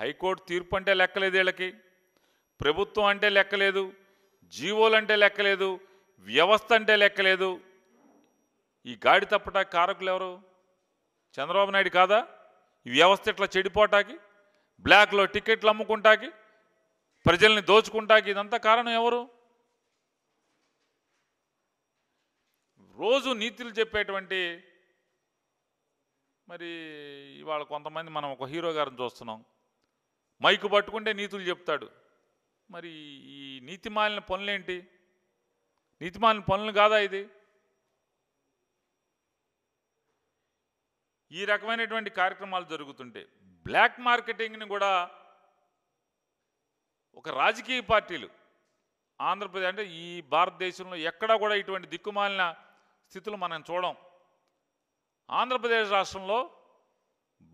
high court తీర్పు అంటే లెక్కలేదు వీళ్ళకి ప్రభుత్వం అంటే లెక్కలేదు జీవోలంటే లెక్కలేదు వ్యవస్థ అంటే లెక్కలేదు ఈ గాడి తప్పట కారకులు ఎవరు చంద్రబాబు నాయుడు కాదా ఈ వ్యవస్థ ఇట్లా చెడిపోటాకి బ్లాక్లో టికెట్లు అమ్ముకుంటాకి ప్రజల్ని దోచుకుంటాకి ఇదంతా కారణం ఎవరు రోజు నీతులు చెప్పేటువంటి మరి ఇవాళ కొంతమంది మనం ఒక హీరో గారిని చూస్తున్నాం మైకు పట్టుకుంటే నీతులు చెప్తాడు మరి ఈ నీతిమాలిన పనులేంటి నీతిమాలిన పనులు కాదా ఇది ఈ రకమైనటువంటి కార్యక్రమాలు జరుగుతుంటే బ్లాక్ మార్కెటింగ్ని కూడా ఒక రాజకీయ పార్టీలు ఆంధ్రప్రదేశ్ అంటే ఈ భారతదేశంలో ఎక్కడా కూడా ఇటువంటి దిక్కుమాలిన స్థితులు మనం చూడం ఆంధ్రప్రదేశ్ రాష్ట్రంలో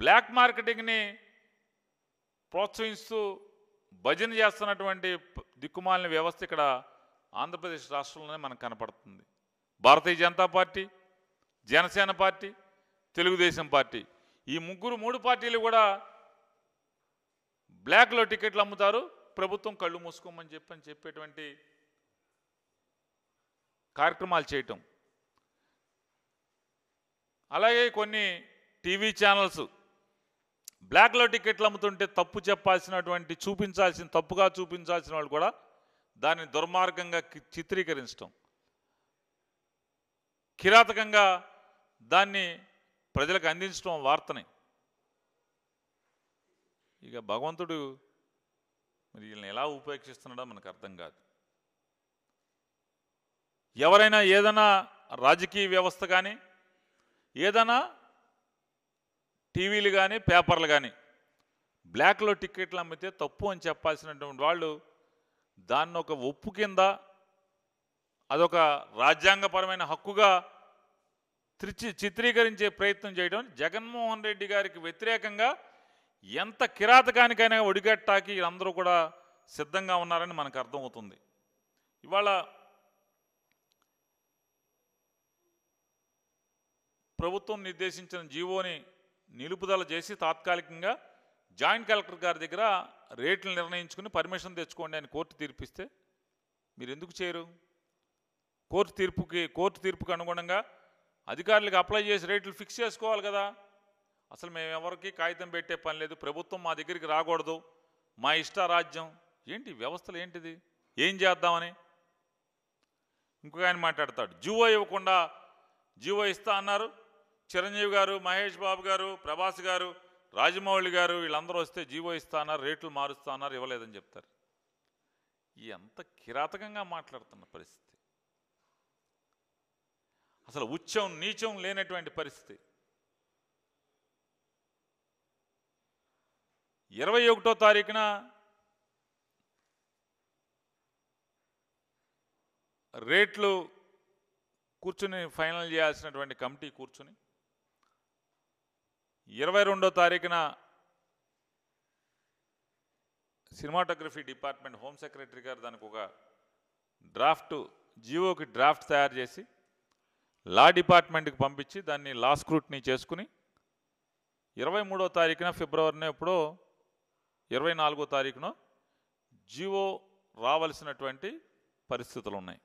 బ్లాక్ మార్కెటింగ్ని ప్రోత్సహిస్తూ భజన చేస్తున్నటువంటి దిక్కుమాలిన వ్యవస్థ ఇక్కడ ఆంధ్రప్రదేశ్ రాష్ట్రంలోనే మనకు కనపడుతుంది Bharatiya Janata party Janasena party Telugu Desam party ఈ ముగ్గురు మూడు పార్టీలు కూడా బ్లాక్లో టికెట్లు అమ్ముతారు ప్రభుత్వం కళ్ళు మూసుకోమని చెప్పని చెప్పేటువంటి కార్యక్రమాలు చేయటం అలాగే కొన్ని టీవీ ఛానల్స్ బ్లాక్లో టికెట్లు అమ్ముతుంటే తప్పు చెప్పాల్సినటువంటి చూపించాల్సిన తప్పుగా చూపించాల్సిన వాళ్ళు కూడా దాన్ని దుర్మార్గంగా చిత్రీకరించడం కిరాతకంగా దాన్ని ప్రజలకు అందించడం వార్తని ఇక భగవంతుడు మరి వీళ్ళని ఎలా ఉపేక్షిస్తున్నాడో మనకు అర్థం కాదు ఎవరైనా ఏదైనా రాజకీయ వ్యవస్థ కానీ ఏదైనా టీవీలు కానీ పేపర్లు కానీ బ్లాక్లో టిక్కెట్లు అమ్మితే తప్పు అని చెప్పాల్సినటువంటి వాళ్ళు దాన్ని ఒక ఒప్పు కింద అదొక రాజ్యాంగపరమైన హక్కుగా త్రిచి చిత్రీకరించే ప్రయత్నం చేయడం జగన్మోహన్ రెడ్డి గారికి వ్యతిరేకంగా ఎంత కిరాతకానికైనా ఒడిగట్టాకి వీళ్ళందరూ కూడా సిద్ధంగా ఉన్నారని మనకు అర్థమవుతుంది ఇవాళ ప్రభుత్వం నిర్దేశించిన జీవోని నిలుపుదల చేసి తాత్కాలికంగా జాయింట్ కలెక్టర్ గారి దగ్గర రేట్లు నిర్ణయించుకుని పర్మిషన్ తెచ్చుకోండి అని కోర్టు తీర్పిస్తే మీరు ఎందుకు చేయరు కోర్టు తీర్పుకి కోర్టు తీర్పుకి అనుగుణంగా అధికారులకు అప్లై చేసి రేట్లు ఫిక్స్ చేసుకోవాలి కదా అసలు మేము ఎవరికి కాగితం పెట్టే పని లేదు ప్రభుత్వం మా దగ్గరికి రాకూడదు మా ఇష్ట రాజ్యం ఏంటి వ్యవస్థలు ఏంటిది ఏం చేద్దామని ఇంకొక ఆయన మాట్లాడతాడు జీవో ఇవ్వకుండా జీవో ఇస్తా అన్నారు చిరంజీవి గారు మహేష్ బాబు గారు ప్రభాస్ గారు రాజమౌళి గారు వీళ్ళందరూ వస్తే జీవో ఇస్తాన్నారు రేట్లు మారుస్తున్నారు ఇవ్వలేదని చెప్తారు ఎంత కిరాతకంగా మాట్లాడుతున్న పరిస్థితి అసలు ఉచ్చం నీచం లేనటువంటి పరిస్థితి ఇరవై ఒకటో తారీఖున రేట్లు కూర్చుని ఫైనల్ చేయాల్సినటువంటి కమిటీ కూర్చుని ఇరవై రెండో తారీఖున సినిమాటోగ్రఫీ డిపార్ట్మెంట్ హోమ్ సెక్రటరీ గారు దానికి ఒక డ్రాఫ్ట్ జీవోకి డ్రాఫ్ట్ తయారు చేసి లా డిపార్ట్మెంట్కి పంపించి దాన్ని లా స్క్రూట్నీ చేసుకుని ఇరవై మూడో తారీఖున ఫిబ్రవరినే ఎప్పుడో ఇరవై నాలుగో తారీఖున జీవో రావలసినటువంటి పరిస్థితులు ఉన్నాయి